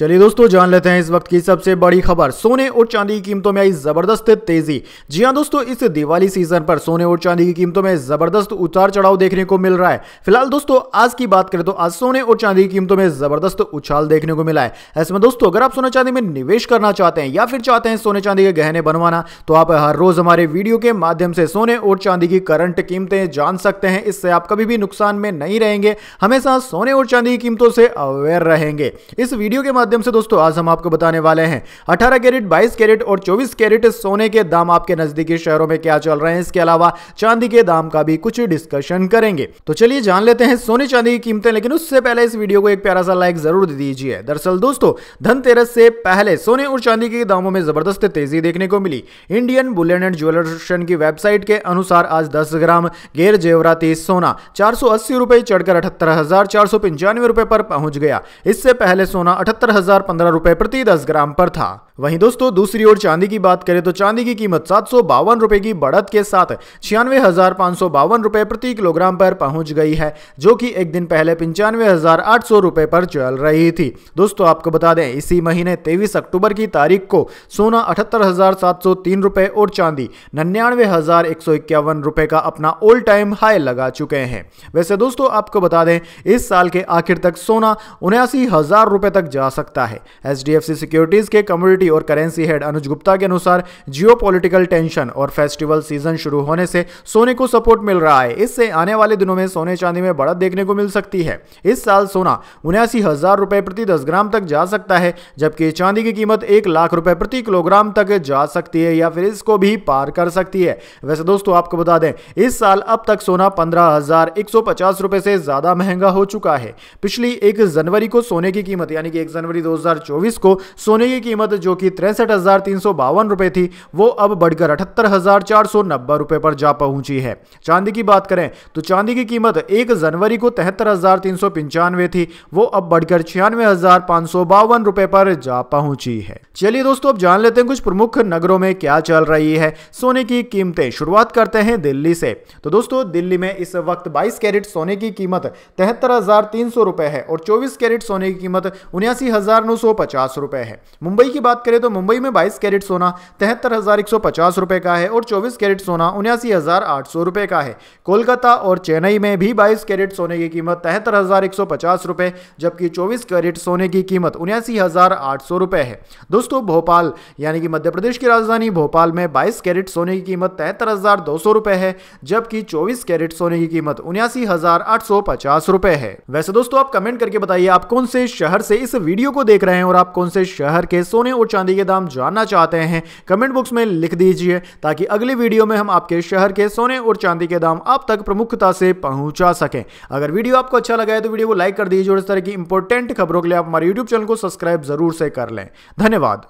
चलिए दोस्तों जान लेते हैं इस वक्त की सबसे बड़ी खबर सोने और चांदी की कीमतों में आई जबरदस्त तेजी जी हां दोस्तों इस दिवाली सीजन पर सोने और चांदी की कीमतों में जबरदस्त उतार चढ़ाव देखने को मिल रहा है फिलहाल दोस्तों आज की बात करें तो आज सोने और चांदी की कीमतों में जबरदस्त उछाल देखने को मिला है ऐसे में दोस्तों अगर आप सोने चांदी में निवेश करना चाहते हैं या फिर चाहते हैं सोने चांदी के गहने बनवाना तो आप हर रोज हमारे वीडियो के माध्यम से सोने और चांदी की करंट कीमतें जान सकते हैं इससे आप कभी भी नुकसान में नहीं रहेंगे हमेशा सोने और चांदी की कीमतों से अवेयर रहेंगे इस वीडियो के माध्यम माध्यम से दोस्तों आज हम आपको बताने वाले हैं 18 कैरेट 22 कैरेट और 24 कैरेट सोने के दाम आपके नजदीकी शहरों में क्या चल रहे हैं इसके अलावा चांदी के दाम का भी कुछ डिस्कशन करेंगे तो चलिए जान लेते हैं सोने चांदी की कीमतें लेकिन उससे पहले इस वीडियो को एक प्यारा सा लाइक जरूर दीजिए दरअसल दोस्तों धनतेरस से पहले सोने और चांदी के दामों में जबरदस्त तेजी देखने को मिली इंडियन बुलेट एंड ज्वेलर्सन की वेबसाइट के अनुसार आज दस ग्राम गैर जेवराती सोना चार रुपए चढ़कर अठहत्तर हजार चार सौ पंचानवे रुपए पर पहुंच गया इससे पहले सोना अठहत्तर हजार पंद्रह रुपए प्रति दस ग्राम पर था वहीं दोस्तों दूसरी ओर चांदी की बात करें तो चांदी की कीमत सात सौ बावन रुपए की बढ़त के साथ छियानवे हजार सौ बावन रुपए प्रति किलोग्राम पर पहुंच गई है जो कि एक दिन पहले पंचानवे हजार आठ सौ रुपए पर चल रही थी दोस्तों आपको बता दें इसी महीने तेईस अक्टूबर की तारीख को सोना अठहत्तर हजार सात सौ तीन रुपए और चांदी नन्यानवे हजार एक सौ इक्यावन रुपए का अपना ऑल टाइम हाई लगा चुके हैं वैसे दोस्तों आपको बता दें इस साल के आखिर तक सोना उन्यासी हजार रुपए तक जा सकता है एच सिक्योरिटीज के कम्युनिटी और करेंसी हेड अनुज गुप्ता के अनुसार जियो टेंशन और फेस्टिवल सीजन शुरू होने से सोने को सपोर्ट मिल रहा है इससे आने वाले दिनों में सोने चांदी में बढ़त देखने को मिल सकती है इस साल सोना उन्यासी रुपए प्रति दस ग्राम तक जा सकता है जबकि चांदी की कीमत एक लाख रुपए प्रति किलोग्राम तक जा सकती है या फिर इसको भी पार कर सकती है वैसे दोस्तों आपको बता दें इस साल अब तक सोना पंद्रह हजार एक सौ पचास रुपए से ज्यादा महंगा हो चुका है पिछली एक जनवरी को सोने की कीमत यानी कि एक जनवरी 2024 को सोने की कीमत जो जो कि तिरसठ हज़ार थी वो अब बढ़कर अठहत्तर हज़ार पर जा पहुंची है चांदी की बात करें तो चांदी की कीमत एक जनवरी को तिहत्तर थी वो अब बढ़कर छियानवे रुपए पर जा पहुंची है चलिए दोस्तों अब जान लेते हैं कुछ प्रमुख नगरों में क्या चल रही है सोने की कीमतें शुरुआत करते हैं दिल्ली से तो दोस्तों दिल्ली में इस वक्त बाईस कैरेट सोने की कीमत तिहत्तर हज़ार तीन सौ रुपये है और चौबीस कैरेट सोने की कीमत उन्यासी हज़ार नौ सौ पचास रुपये है मुंबई की बात बात करें तो मुंबई में बाईस कैरेट सोना तिहत्तर हज़ार का है और चौबीस कैरेट सोना उन्यासी हज़ार का है कोलकाता और चेन्नई में भी बाईस कैरेट सोने की कीमत तिहत्तर हज़ार जबकि चौबीस कैरेट सोने की कीमत उन्यासी हज़ार है दोस्तों भोपाल यानी कि मध्य प्रदेश की राजधानी भोपाल में बाईस कैरेट सोने की कीमत तिहत्तर हज़ार है जबकि चौबीस कैरेट सोने की कीमत उन्यासी हज़ार है वैसे दोस्तों आप कमेंट करके बताइए आप कौन से शहर से इस वीडियो को देख रहे हैं और आप कौन से शहर के सोने और चांदी के दाम जानना चाहते हैं कमेंट बॉक्स में लिख दीजिए ताकि अगली वीडियो में हम आपके शहर के सोने और चांदी के दाम आप तक प्रमुखता से पहुंचा सकें अगर वीडियो आपको अच्छा लगा है तो वीडियो को लाइक कर दीजिए और इस तरह की इंपॉर्टेंट खबरों के लिए आप हमारे यूट्यूब चैनल को सब्सक्राइब जरूर से कर लें धन्यवाद